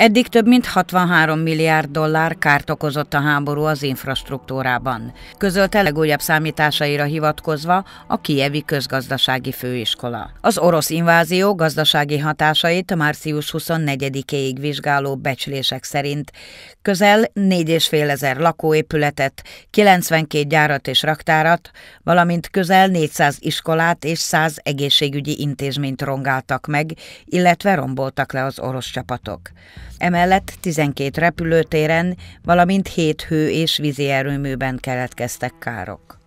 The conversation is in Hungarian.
Eddig több mint 63 milliárd dollár kárt okozott a háború az infrastruktúrában, közölte legújabb számításaira hivatkozva a Kijevi Közgazdasági Főiskola. Az orosz invázió gazdasági hatásait március 24-éig vizsgáló becslések szerint közel 4,5 ezer lakóépületet, 92 gyárat és raktárat, valamint közel 400 iskolát és 100 egészségügyi intézményt rongáltak meg, illetve romboltak le az orosz csapatok. Emellett 12 repülőtéren, valamint 7 hő- és vízi erőműben keletkeztek károk.